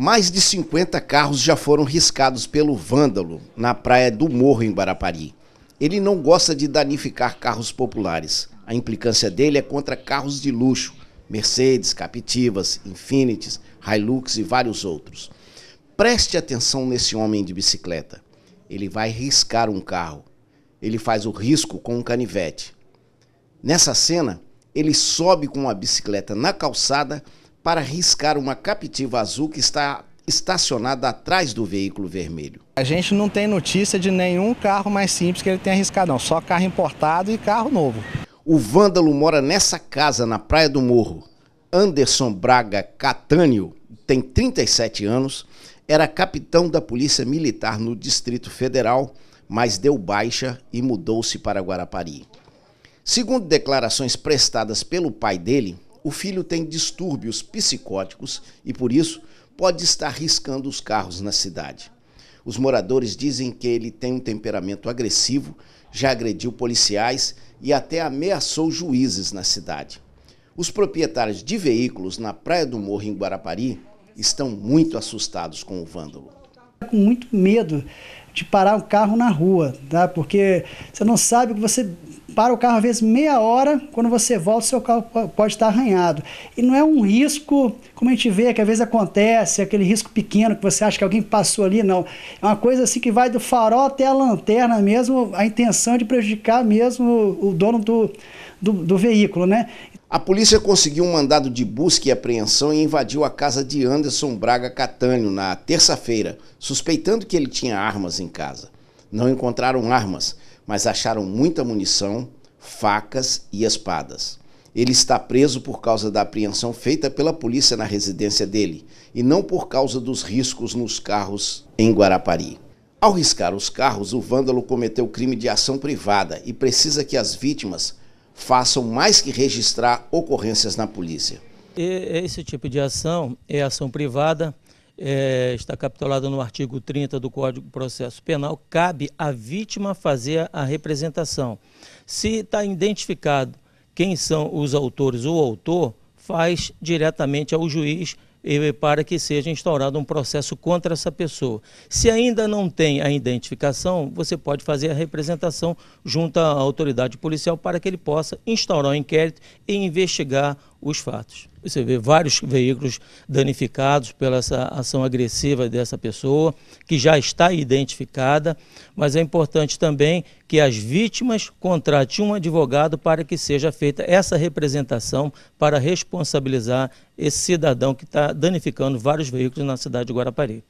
Mais de 50 carros já foram riscados pelo vândalo na praia do Morro, em Guarapari. Ele não gosta de danificar carros populares. A implicância dele é contra carros de luxo, Mercedes, Captivas, Infinities, Hilux e vários outros. Preste atenção nesse homem de bicicleta. Ele vai riscar um carro. Ele faz o risco com um canivete. Nessa cena, ele sobe com a bicicleta na calçada para riscar uma captiva azul que está estacionada atrás do veículo vermelho. A gente não tem notícia de nenhum carro mais simples que ele tenha arriscado, não. Só carro importado e carro novo. O vândalo mora nessa casa na Praia do Morro. Anderson Braga Catânio tem 37 anos, era capitão da Polícia Militar no Distrito Federal, mas deu baixa e mudou-se para Guarapari. Segundo declarações prestadas pelo pai dele, o filho tem distúrbios psicóticos e, por isso, pode estar riscando os carros na cidade. Os moradores dizem que ele tem um temperamento agressivo, já agrediu policiais e até ameaçou juízes na cidade. Os proprietários de veículos na Praia do Morro, em Guarapari, estão muito assustados com o vândalo. Tá com muito medo de parar o carro na rua, tá? porque você não sabe o que você para o carro às vezes meia hora, quando você volta, seu carro pode estar arranhado. E não é um risco, como a gente vê, que às vezes acontece, aquele risco pequeno que você acha que alguém passou ali, não. É uma coisa assim que vai do farol até a lanterna mesmo, a intenção de prejudicar mesmo o dono do, do, do veículo, né? A polícia conseguiu um mandado de busca e apreensão e invadiu a casa de Anderson Braga Catânio na terça-feira, suspeitando que ele tinha armas em casa. Não encontraram armas, mas acharam muita munição, facas e espadas. Ele está preso por causa da apreensão feita pela polícia na residência dele e não por causa dos riscos nos carros em Guarapari. Ao riscar os carros, o vândalo cometeu crime de ação privada e precisa que as vítimas façam mais que registrar ocorrências na polícia. Esse tipo de ação é ação privada é, está capitulado no artigo 30 do Código de Processo Penal, cabe à vítima fazer a representação. Se está identificado quem são os autores ou autor, faz diretamente ao juiz para que seja instaurado um processo contra essa pessoa. Se ainda não tem a identificação, você pode fazer a representação junto à autoridade policial para que ele possa instaurar o um inquérito e investigar os fatos. Você vê vários veículos danificados pela essa ação agressiva dessa pessoa, que já está identificada, mas é importante também que as vítimas contratem um advogado para que seja feita essa representação para responsabilizar esse cidadão que está danificando vários veículos na cidade de Guarapari.